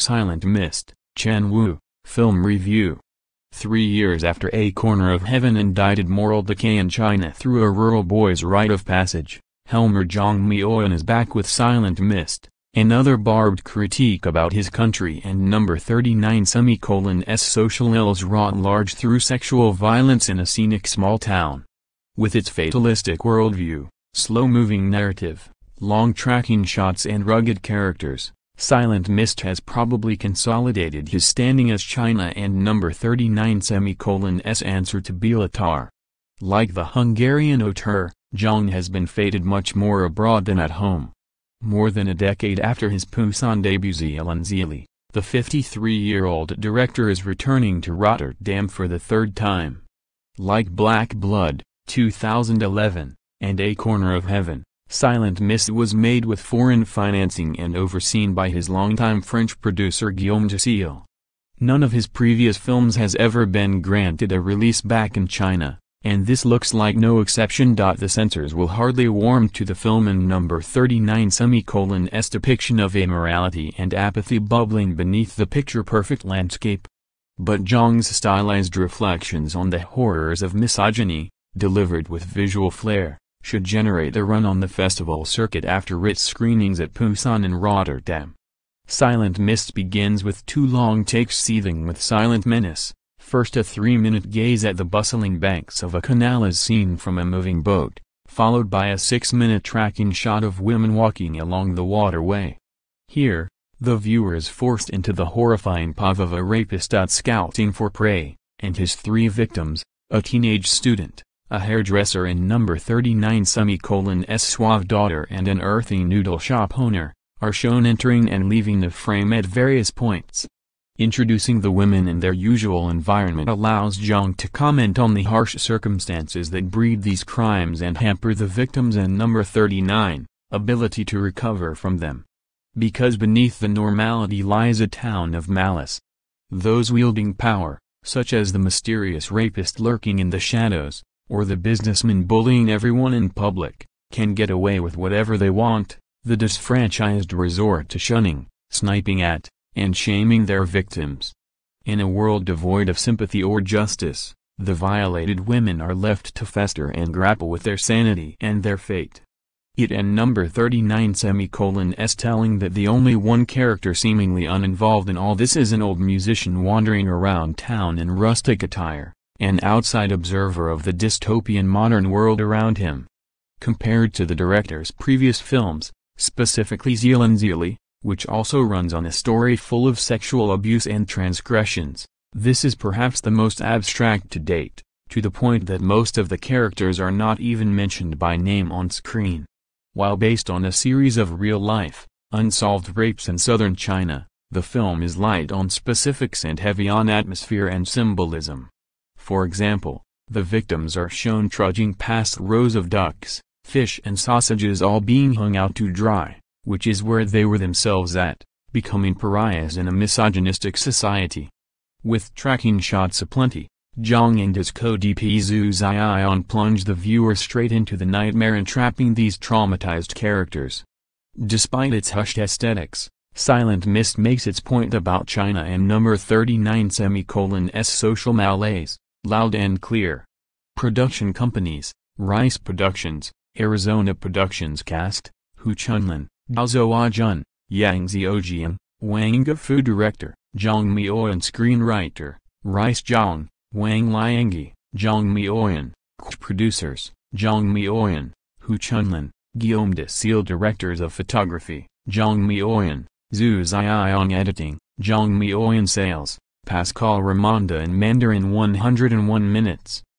Silent Mist, Chen Wu, Film Review. Three years after A Corner of Heaven indicted moral decay in China through a rural boy's rite of passage, Helmer Zhang Mioan is back with Silent Mist, another barbed critique about his country and number 39 S social ills wrought large through sexual violence in a scenic small town. With its fatalistic worldview, slow-moving narrative, long tracking shots and rugged characters, Silent Mist has probably consolidated his standing as China and number 39 s answer to Bilatar. Like the Hungarian auteur, Zhang has been feted much more abroad than at home. More than a decade after his Pusan debut Zeelan the 53-year-old director is returning to Rotterdam for the third time. Like Black Blood, 2011, and A Corner of Heaven, Silent Miss was made with foreign financing and overseen by his longtime French producer Guillaume Tissot. None of his previous films has ever been granted a release back in China, and this looks like no exception. The censors will hardly warm to the film in number 39 S depiction of immorality and apathy bubbling beneath the picture-perfect landscape. But Zhang's stylized reflections on the horrors of misogyny, delivered with visual flair, should generate a run on the festival circuit after its screenings at Pusan and Rotterdam. Silent Mist begins with two long takes seething with silent menace, first a three-minute gaze at the bustling banks of a canal as seen from a moving boat, followed by a six-minute tracking shot of women walking along the waterway. Here, the viewer is forced into the horrifying POV of a rapist out scouting for prey, and his three victims, a teenage student, a hairdresser in number 39 semicolon S suave daughter and an earthy noodle shop owner, are shown entering and leaving the frame at various points. Introducing the women in their usual environment allows Zhang to comment on the harsh circumstances that breed these crimes and hamper the victims and number 39, ability to recover from them. Because beneath the normality lies a town of malice. Those wielding power, such as the mysterious rapist lurking in the shadows, or the businessman bullying everyone in public, can get away with whatever they want, the disfranchised resort to shunning, sniping at, and shaming their victims. In a world devoid of sympathy or justice, the violated women are left to fester and grapple with their sanity and their fate. It and number 39 semicolon s telling that the only one character seemingly uninvolved in all this is an old musician wandering around town in rustic attire an outside observer of the dystopian modern world around him. Compared to the director's previous films, specifically Zealandzeli, which also runs on a story full of sexual abuse and transgressions, this is perhaps the most abstract to date, to the point that most of the characters are not even mentioned by name on screen. While based on a series of real-life, unsolved rapes in southern China, the film is light on specifics and heavy on atmosphere and symbolism. For example, the victims are shown trudging past rows of ducks, fish and sausages all being hung out to dry, which is where they were themselves at, becoming pariahs in a misogynistic society. With tracking shots aplenty, Zhang and his co-DP Zhu Zion plunge the viewer straight into the nightmare entrapping these traumatized characters. Despite its hushed aesthetics, Silent Mist makes its point about China and number 39 semicolon s social malaise. Loud and clear. Production companies, Rice Productions, Arizona Productions Cast, Hu Chunlin, Daozo Jun, Yang Ziojian, Wang Fu Director, Zhang Mioyan Screenwriter, Rice Zhang, Wang Liangi, Zhang Mioyan, Producers, Zhang Mioyan, Hu Chunlin, Guillaume de Seal Directors of Photography, Zhang Mioyan, Zhu Zion Editing, Zhang Mioyan Sales, Pascal Ramanda in Mandarin 101 minutes